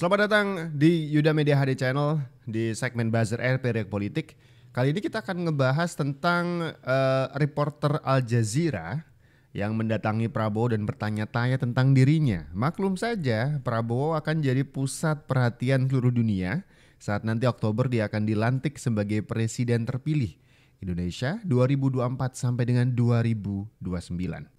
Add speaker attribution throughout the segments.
Speaker 1: Selamat datang di Yuda Media HD Channel di segmen Buzzer Air Periak Politik. Kali ini kita akan ngebahas tentang uh, reporter Al Jazeera yang mendatangi Prabowo dan bertanya-tanya tentang dirinya. Maklum saja, Prabowo akan jadi pusat perhatian seluruh dunia saat nanti Oktober dia akan dilantik sebagai presiden terpilih. Indonesia 2024 sampai dengan 2029.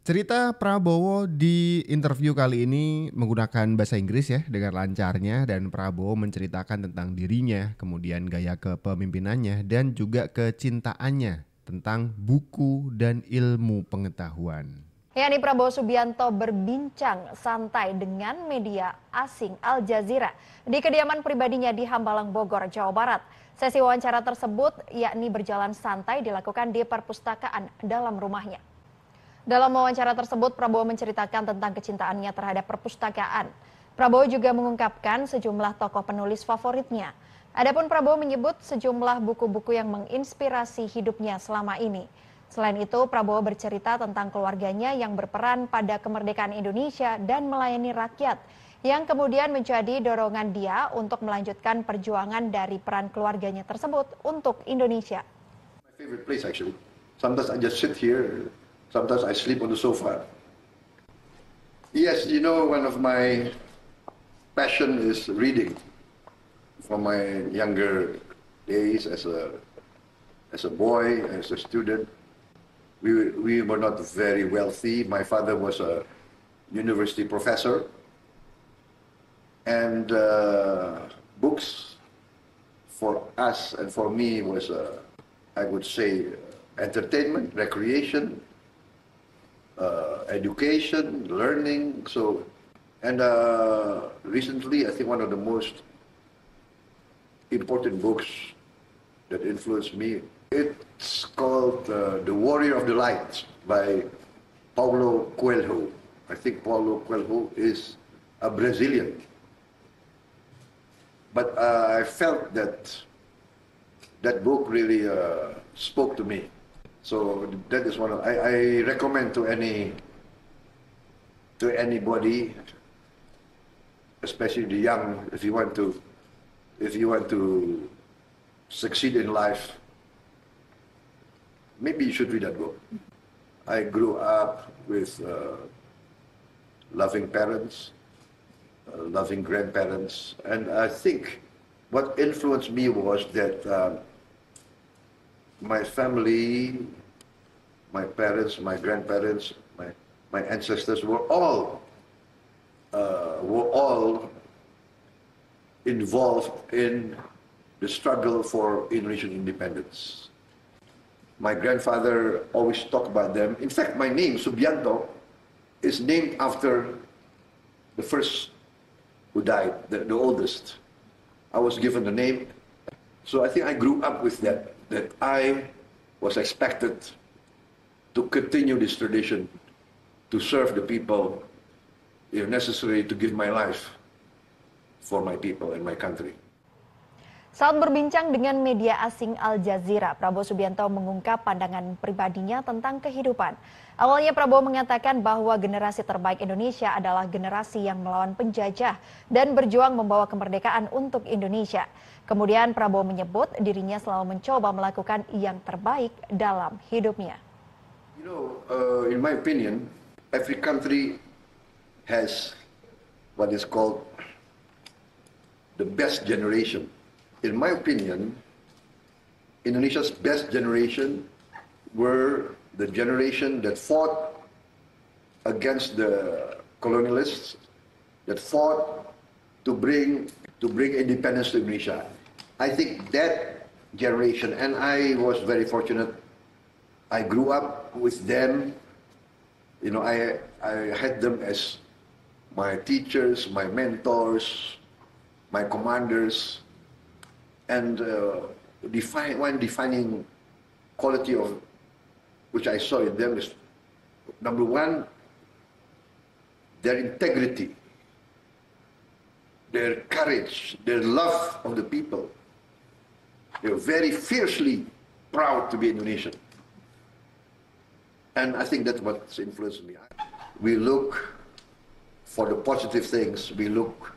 Speaker 1: Cerita Prabowo di interview kali ini menggunakan bahasa Inggris ya dengan lancarnya dan Prabowo menceritakan tentang dirinya, kemudian gaya kepemimpinannya dan juga kecintaannya tentang buku dan ilmu pengetahuan.
Speaker 2: Yani Prabowo Subianto berbincang santai dengan media asing Al Jazeera di kediaman pribadinya di Hambalang Bogor, Jawa Barat. Sesi wawancara tersebut yakni berjalan santai dilakukan di perpustakaan dalam rumahnya. Dalam wawancara tersebut Prabowo menceritakan tentang kecintaannya terhadap perpustakaan. Prabowo juga mengungkapkan sejumlah tokoh penulis favoritnya. Adapun Prabowo menyebut sejumlah buku-buku yang menginspirasi hidupnya selama ini. Selain itu, Prabowo bercerita tentang keluarganya yang berperan pada kemerdekaan Indonesia dan melayani rakyat yang kemudian menjadi dorongan dia untuk melanjutkan perjuangan dari peran keluarganya tersebut untuk Indonesia.
Speaker 3: My favorite place actually. Sometimes I just sit here, sometimes I sleep on the sofa. Yes, you know one of my passion is reading. From my younger days as a as a boy, as a student, we we were not very wealthy. My father was a university professor. and uh, books for us and for me was, uh, I would say, entertainment, recreation, uh, education, learning. So, and uh, recently, I think one of the most important books that influenced me. It's called uh, The Warrior of the Light by Paulo Coelho. I think Paulo Coelho is a Brazilian but uh, I felt that that book really uh, spoke to me. So that is one of I, I recommend to any to anybody, especially the young, if you want to if you want to succeed in life, maybe you should read that book. I grew up with uh, loving parents uh, loving grandparents. And I think what influenced me was that uh, my family, my parents, my grandparents, my, my ancestors were all uh, were all involved in the struggle for Indonesian independence. My grandfather always talked about them. In fact, my name, Subianto, is named after the first who died, the, the oldest. I was given the name. So I think I grew up with that, that I was expected to continue this tradition, to serve the people, if necessary, to give my life for my people and my country.
Speaker 2: Saat berbincang dengan media asing Al Jazeera, Prabowo Subianto mengungkap pandangan pribadinya tentang kehidupan. Awalnya Prabowo mengatakan bahwa generasi terbaik Indonesia adalah generasi yang melawan penjajah dan berjuang membawa kemerdekaan untuk Indonesia. Kemudian Prabowo menyebut dirinya selalu mencoba melakukan yang terbaik dalam hidupnya.
Speaker 3: You know, uh, in my opinion, every country has what is called the best generation. in my opinion, Indonesia's best generation were the generation that fought against the colonialists, that fought to bring to bring independence to Indonesia. I think that generation, and I was very fortunate. I grew up with them. You know, I I had them as my teachers, my mentors, my commanders and uh, define when defining quality of which I saw in them is number one their integrity, their courage, their love of the people. They're very fiercely proud to be Indonesian. And I think that's what's influenced me. We look for the positive things, we look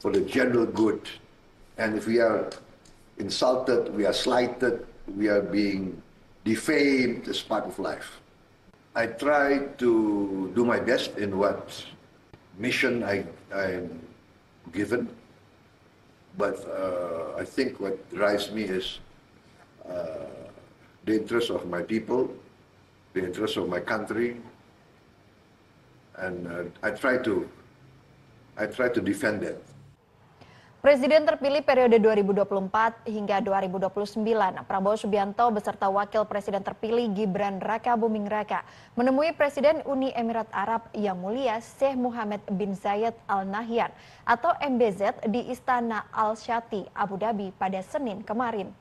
Speaker 3: for the general good. And if we are insulted, we are slighted, we are being defamed as part of life. I try to do my best in what mission I, I'm given, but uh, I think what drives me is uh, the interest of my people, the interest of my country, and uh, I try to I try to defend that.
Speaker 2: Presiden terpilih periode 2024 hingga 2029, Prabowo Subianto beserta Wakil Presiden terpilih Gibran Raka Buming Raka menemui Presiden Uni Emirat Arab Yang Mulia Syekh Muhammad bin Zayed Al Nahyan atau MBZ di Istana Al Shati, Abu Dhabi pada Senin kemarin.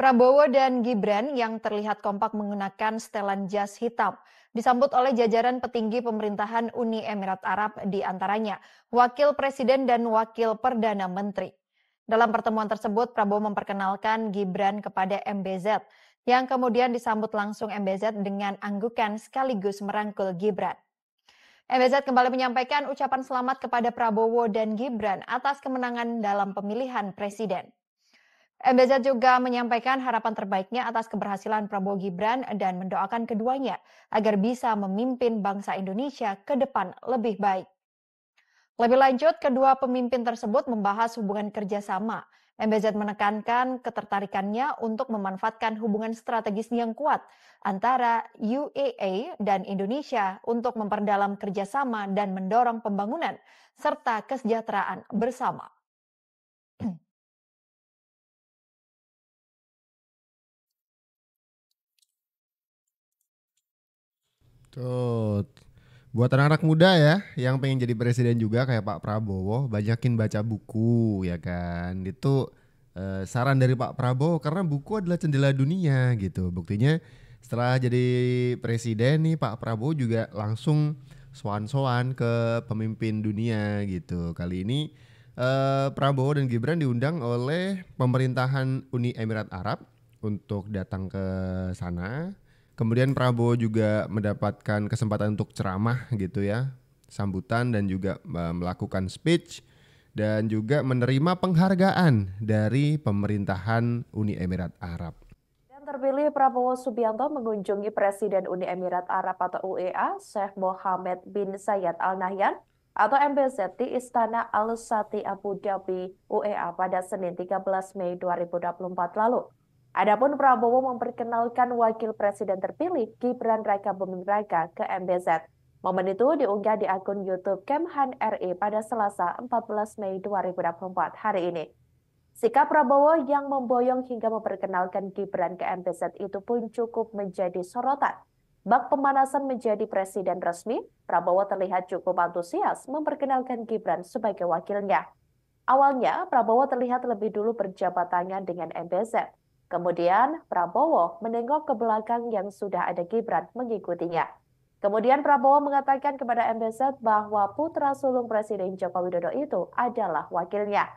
Speaker 2: Prabowo dan Gibran yang terlihat kompak menggunakan setelan jas hitam disambut oleh jajaran petinggi pemerintahan Uni Emirat Arab di antaranya Wakil Presiden dan Wakil Perdana Menteri. Dalam pertemuan tersebut, Prabowo memperkenalkan Gibran kepada MBZ yang kemudian disambut langsung MBZ dengan anggukan sekaligus merangkul Gibran. MBZ kembali menyampaikan ucapan selamat kepada Prabowo dan Gibran atas kemenangan dalam pemilihan presiden. MBZ juga menyampaikan harapan terbaiknya atas keberhasilan Prabowo Gibran dan mendoakan keduanya agar bisa memimpin bangsa Indonesia ke depan lebih baik. Lebih lanjut, kedua pemimpin tersebut membahas hubungan kerjasama. MBZ menekankan ketertarikannya untuk memanfaatkan hubungan strategis yang kuat antara UAE dan Indonesia untuk memperdalam kerjasama dan mendorong pembangunan serta kesejahteraan bersama.
Speaker 1: Tuh. Buat anak-anak muda ya, yang pengen jadi presiden juga kayak Pak Prabowo, banyakin baca buku ya kan. Itu eh, saran dari Pak Prabowo karena buku adalah jendela dunia gitu. Buktinya setelah jadi presiden nih Pak Prabowo juga langsung soan-soan ke pemimpin dunia gitu. Kali ini eh, Prabowo dan Gibran diundang oleh pemerintahan Uni Emirat Arab untuk datang ke sana Kemudian Prabowo juga mendapatkan kesempatan untuk ceramah gitu ya, sambutan dan juga eh, melakukan speech dan juga menerima penghargaan dari pemerintahan Uni Emirat Arab.
Speaker 4: Dan terpilih Prabowo Subianto mengunjungi Presiden Uni Emirat Arab atau UEA, Sheikh Mohammed bin Zayed Al Nahyan atau MBZ di Istana Al Sati Abu Dhabi UEA pada Senin 13 Mei 2024 lalu. Adapun Prabowo memperkenalkan wakil presiden terpilih Gibran Raka Buming Raka ke MBZ. Momen itu diunggah di akun YouTube Kemhan RI pada Selasa 14 Mei 2024 hari ini. Sikap Prabowo yang memboyong hingga memperkenalkan Gibran ke MBZ itu pun cukup menjadi sorotan. Bak pemanasan menjadi presiden resmi, Prabowo terlihat cukup antusias memperkenalkan Gibran sebagai wakilnya. Awalnya, Prabowo terlihat lebih dulu berjabat tangan dengan MBZ. Kemudian Prabowo menengok ke belakang yang sudah ada Gibran mengikutinya. Kemudian Prabowo mengatakan kepada MBZ bahwa putra sulung Presiden Joko Widodo itu adalah wakilnya.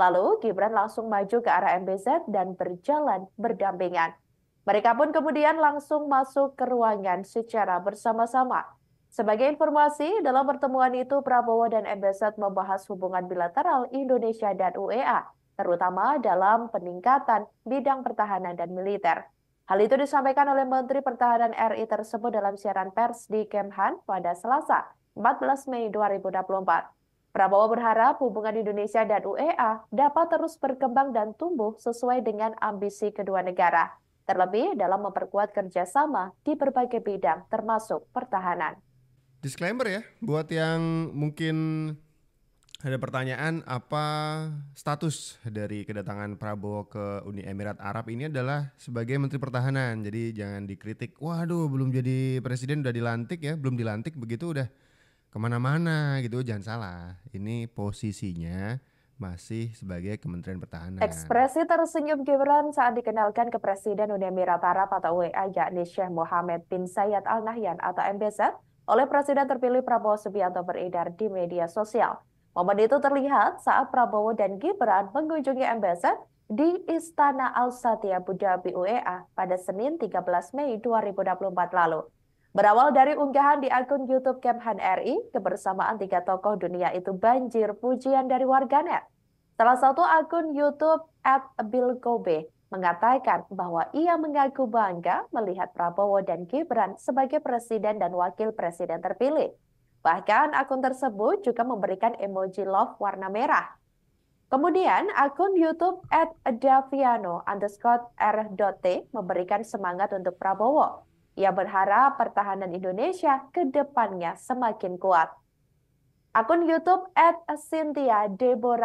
Speaker 4: Lalu Gibran langsung maju ke arah MBZ dan berjalan berdampingan. Mereka pun kemudian langsung masuk ke ruangan secara bersama-sama. Sebagai informasi, dalam pertemuan itu Prabowo dan MBZ membahas hubungan bilateral Indonesia dan UEA terutama dalam peningkatan bidang pertahanan dan militer. Hal itu disampaikan oleh Menteri Pertahanan RI tersebut dalam siaran pers di Kemhan pada Selasa, 14 Mei 2024. Prabowo berharap hubungan Indonesia dan UEA dapat terus berkembang dan tumbuh sesuai dengan ambisi kedua negara, terlebih dalam memperkuat kerjasama di berbagai bidang termasuk pertahanan.
Speaker 1: Disclaimer ya, buat yang mungkin ada pertanyaan apa status dari kedatangan Prabowo ke Uni Emirat Arab ini adalah sebagai Menteri Pertahanan. Jadi jangan dikritik, waduh belum jadi presiden udah dilantik ya, belum dilantik begitu udah kemana-mana gitu. Jangan salah, ini posisinya masih sebagai Kementerian Pertahanan. Ekspresi
Speaker 4: tersenyum Gibran saat dikenalkan ke Presiden Uni Emirat Arab atau WA yakni Syekh Mohammed bin Zayed Al Nahyan atau MBZ oleh Presiden terpilih Prabowo Subianto beredar di media sosial. Momen itu terlihat saat Prabowo dan Gibran mengunjungi ambasad di Istana Al-Satya Buddha BUEA pada Senin 13 Mei 2024 lalu. Berawal dari unggahan di akun YouTube Kemhan RI, kebersamaan tiga tokoh dunia itu banjir pujian dari warganet. Salah satu akun YouTube at Bill Kobe mengatakan bahwa ia mengaku bangga melihat Prabowo dan Gibran sebagai presiden dan wakil presiden terpilih. Bahkan akun tersebut juga memberikan emoji love warna merah. Kemudian akun YouTube at Daviano underscore r.t memberikan semangat untuk Prabowo. Ia berharap pertahanan Indonesia ke depannya semakin kuat. Akun YouTube at Cynthia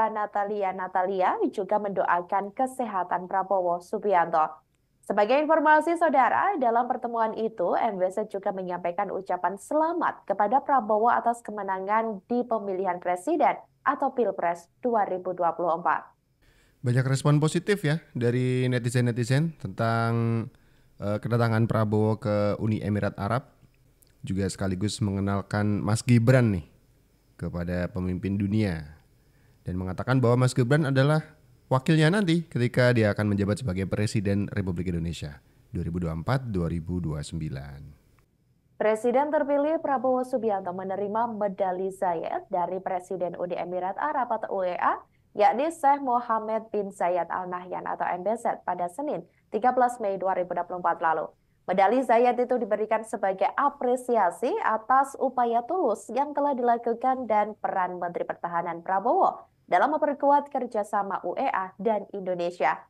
Speaker 4: Natalia Natalia juga mendoakan kesehatan Prabowo Subianto. Sebagai informasi saudara, dalam pertemuan itu MBC juga menyampaikan ucapan selamat kepada Prabowo atas kemenangan di pemilihan presiden atau Pilpres 2024.
Speaker 1: Banyak respon positif ya dari netizen-netizen tentang uh, kedatangan Prabowo ke Uni Emirat Arab juga sekaligus mengenalkan Mas Gibran nih kepada pemimpin dunia dan mengatakan bahwa Mas Gibran adalah wakilnya nanti ketika dia akan menjabat sebagai Presiden Republik Indonesia 2024-2029.
Speaker 4: Presiden terpilih Prabowo Subianto menerima medali Zayed dari Presiden Uni Emirat Arab atau UEA, yakni Syekh Mohammed bin Zayed Al Nahyan atau MBZ pada Senin 13 Mei 2024 lalu. Medali Zayed itu diberikan sebagai apresiasi atas upaya tulus yang telah dilakukan dan peran Menteri Pertahanan Prabowo dalam memperkuat kerjasama UEA dan Indonesia.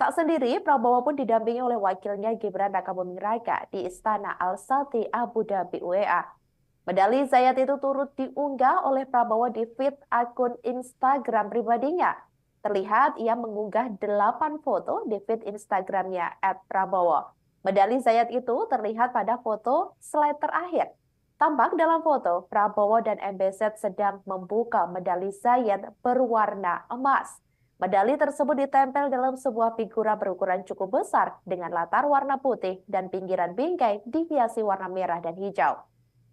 Speaker 4: Tak sendiri, Prabowo pun didampingi oleh wakilnya Gibran Rakabuming Raka di Istana Al-Sati Abu Dhabi UEA. Medali Zayat itu turut diunggah oleh Prabowo di feed akun Instagram pribadinya. Terlihat ia mengunggah 8 foto di feed Instagramnya @prabowo. Medali Zayat itu terlihat pada foto slide terakhir Tampak dalam foto, Prabowo dan MBZ sedang membuka medali Zayed berwarna emas. Medali tersebut ditempel dalam sebuah figura berukuran cukup besar dengan latar warna putih dan pinggiran bingkai dihiasi warna merah dan hijau.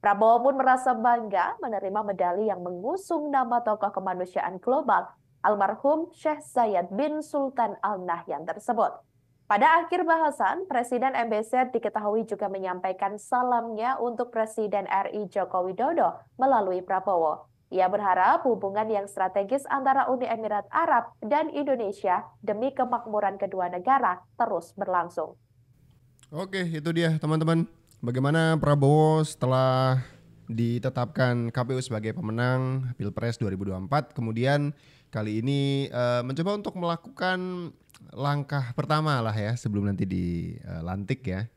Speaker 4: Prabowo pun merasa bangga menerima medali yang mengusung nama tokoh kemanusiaan global almarhum Syekh Zayed bin Sultan Al Nahyan tersebut. Pada akhir bahasan, Presiden MBZ diketahui juga menyampaikan salamnya untuk Presiden RI Joko Widodo melalui Prabowo. Ia berharap hubungan yang strategis antara Uni Emirat Arab dan Indonesia demi kemakmuran kedua negara terus berlangsung.
Speaker 1: Oke, itu dia teman-teman. Bagaimana Prabowo setelah ditetapkan KPU sebagai pemenang Pilpres 2024, kemudian kali ini e, mencoba untuk melakukan langkah pertama lah ya sebelum nanti dilantik ya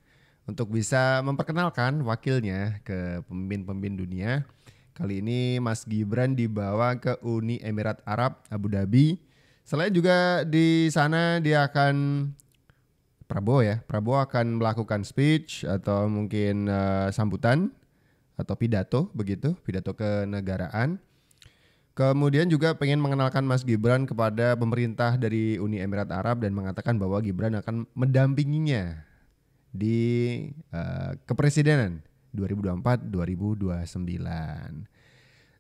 Speaker 1: untuk bisa memperkenalkan wakilnya ke pemimpin-pemimpin dunia. Kali ini Mas Gibran dibawa ke Uni Emirat Arab Abu Dhabi. Selain juga di sana dia akan Prabowo ya, Prabowo akan melakukan speech atau mungkin uh, sambutan atau pidato begitu, pidato kenegaraan. Kemudian juga pengen mengenalkan Mas Gibran kepada pemerintah dari Uni Emirat Arab dan mengatakan bahwa Gibran akan mendampinginya di uh, kepresidenan 2024-2029.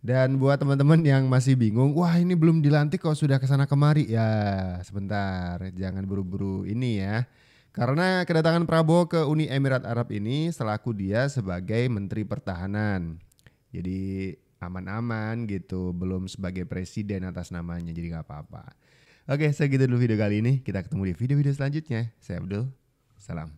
Speaker 1: Dan buat teman-teman yang masih bingung, wah ini belum dilantik kok sudah kesana kemari ya sebentar, jangan buru-buru ini ya. Karena kedatangan Prabowo ke Uni Emirat Arab ini selaku dia sebagai Menteri Pertahanan. Jadi aman-aman gitu belum sebagai presiden atas namanya jadi nggak apa-apa oke segitu dulu video kali ini kita ketemu di video-video selanjutnya saya Abdul salam